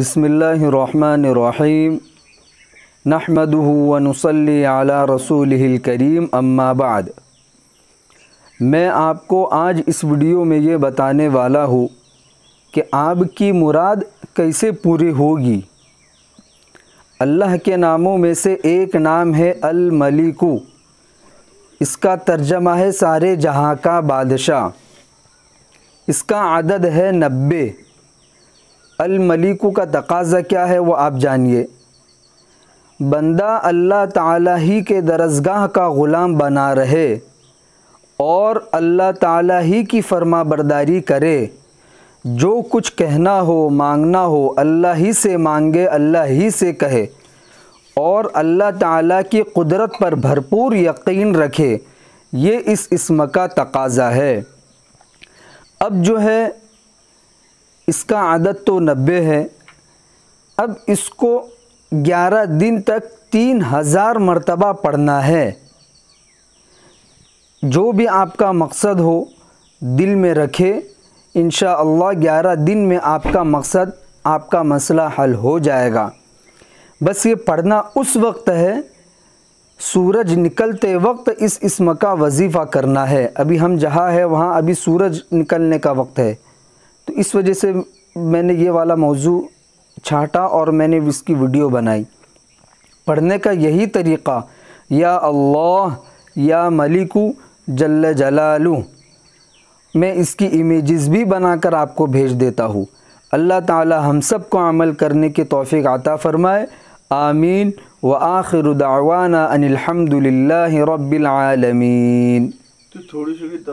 نحمده ونصلي आला रसूल करीम اما بعد मैं आपको आज इस वीडियो में ये बताने वाला हूँ कि आपकी मुराद कैसे पूरी होगी अल्लाह के नामों में से एक नाम है अल मलिकू इसका तर्जमा है सारे जहाँ का बादशाह इसका आदद है नब्बे अलमलिकू का तकाजा क्या है वो आप जानिए बंदा अल्लाह ताला ही के दरसगाह का ग़ुलाम बना रहे और अल्लाह ताला ही की फरमा बरदारी करे जो कुछ कहना हो मांगना हो अल्लाह ही से मांगे अल्लाह ही से कहे और अल्लाह ताला की कुदरत पर भरपूर यकीन रखे ये इस इसम का तकाज़ा है अब जो है इसका आदत तो नब्बे है अब इसको ग्यारह दिन तक तीन हज़ार मरतबा पढ़ना है जो भी आपका मकसद हो दिल में रखे इन शह ग्यारह दिन में आपका मकसद आपका मसला हल हो जाएगा बस ये पढ़ना उस वक्त है सूरज निकलते वक्त इस इसम का वजीफ़ा करना है अभी हम जहाँ है वहाँ अभी सूरज निकलने का वक्त है तो इस वजह से मैंने ये वाला मौजू छाटा और मैंने इसकी वीडियो बनाई पढ़ने का यही तरीक़ा या अल्लाह या मलिकू जल जलालू मैं इसकी इमेजेस भी बनाकर आपको भेज देता हूँ अल्लाह ताला हम सब को अमल करने के तौफीक आता फ़रमाए आमीन व आखिर दावाना अनिलहमदिल्ला रबालमीन तो थोड़ी सी